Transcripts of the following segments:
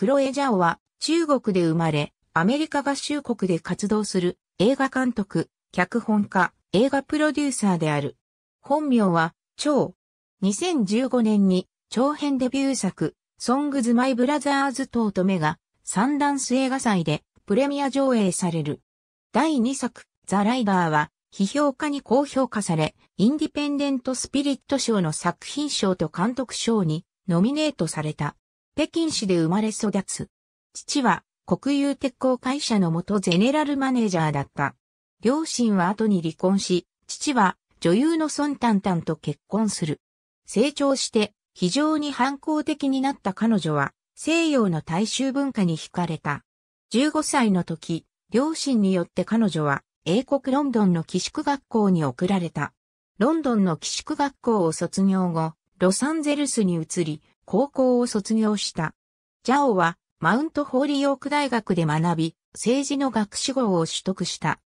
クロエ・ジャオは中国で生まれ、アメリカ合衆国で活動する映画監督、脚本家、映画プロデューサーである。本名は、超。2015年に長編デビュー作、ソングズ・マイ・ブラザーズ・トートメが、サンダンス映画祭でプレミア上映される。第2作、ザ・ライバーは、批評家に高評価され、インディペンデント・スピリット賞の作品賞と監督賞にノミネートされた。北京市で生まれ育つ。父は国有鉄鋼会社の元ゼネラルマネージャーだった。両親は後に離婚し、父は女優の孫丹丹と結婚する。成長して非常に反抗的になった彼女は西洋の大衆文化に惹かれた。15歳の時、両親によって彼女は英国ロンドンの寄宿学校に送られた。ロンドンの寄宿学校を卒業後、ロサンゼルスに移り、高校を卒業した。ジャオはマウントホーリーオーク大学で学び、政治の学士号を取得した。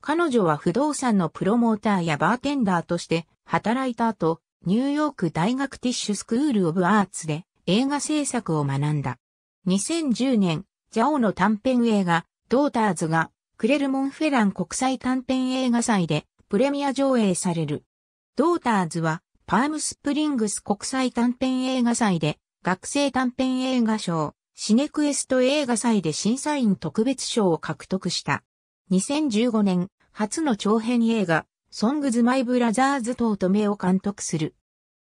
彼女は不動産のプロモーターやバーテンダーとして働いた後、ニューヨーク大学ティッシュスクールオブアーツで映画制作を学んだ。2010年、ジャオの短編映画、ドーターズがクレルモンフェラン国際短編映画祭でプレミア上映される。ドーターズはパームスプリングス国際短編映画祭で学生短編映画賞、シネクエスト映画祭で審査員特別賞を獲得した。2015年、初の長編映画、ソングズ・マイ・ブラザーズ等と目を監督する。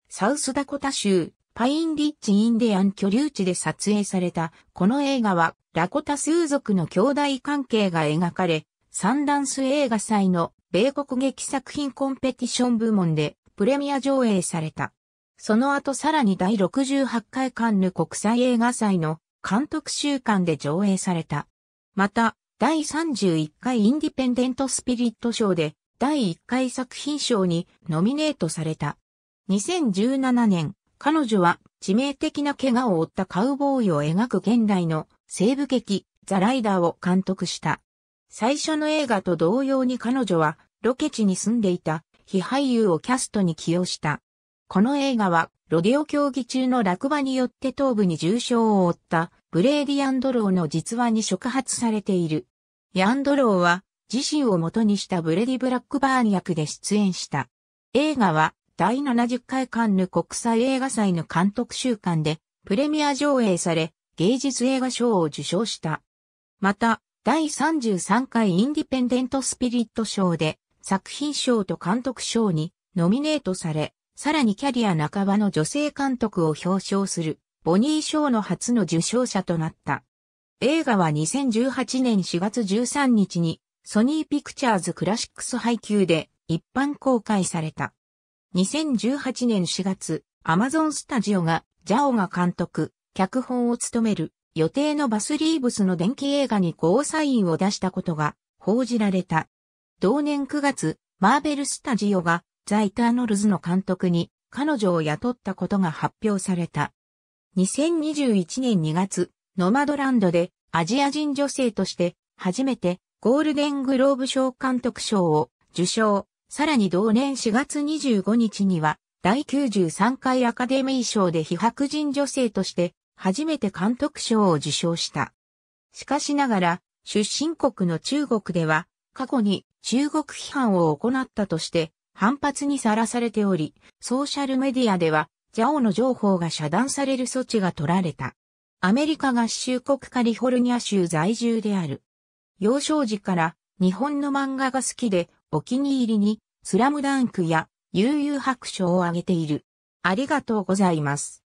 サウスダコタ州、パインリッチ・インディアン居留地で撮影された、この映画は、ラコタ数族の兄弟関係が描かれ、サンダンス映画祭の米国劇作品コンペティション部門でプレミア上映された。その後さらに第68回カンヌ国際映画祭の監督週間で上映された。また、第31回インディペンデントスピリット賞で第1回作品賞にノミネートされた。2017年、彼女は致命的な怪我を負ったカウボーイを描く現代の西部劇ザ・ライダーを監督した。最初の映画と同様に彼女はロケ地に住んでいた非俳優をキャストに起用した。この映画は、ロデオ競技中の落馬によって頭部に重傷を負ったブレーディ・アンドローの実話に触発されている。ヤンドローは自身を元にしたブレディ・ブラックバーン役で出演した。映画は第70回カンヌ国際映画祭の監督週間でプレミア上映され芸術映画賞を受賞した。また、第33回インディペンデント・スピリット賞で作品賞と監督賞にノミネートされ、さらにキャリア半ばの女性監督を表彰するボニー賞の初の受賞者となった。映画は2018年4月13日にソニーピクチャーズクラシックス配給で一般公開された。2018年4月、アマゾンスタジオがジャオが監督、脚本を務める予定のバスリーブスの電気映画にゴーサインを出したことが報じられた。同年9月、マーベルスタジオがザ・イターノルズの監督に彼女を雇ったことが発表された。2021年2月、ノマドランドでアジア人女性として初めてゴールデングローブ賞監督賞を受賞。さらに同年4月25日には第93回アカデミー賞で非白人女性として初めて監督賞を受賞した。しかしながら出身国の中国では過去に中国批判を行ったとして反発にさらされており、ソーシャルメディアでは、ジャオの情報が遮断される措置が取られた。アメリカ合衆国カリフォルニア州在住である。幼少時から日本の漫画が好きでお気に入りにスラムダンクや悠々白書を挙げている。ありがとうございます。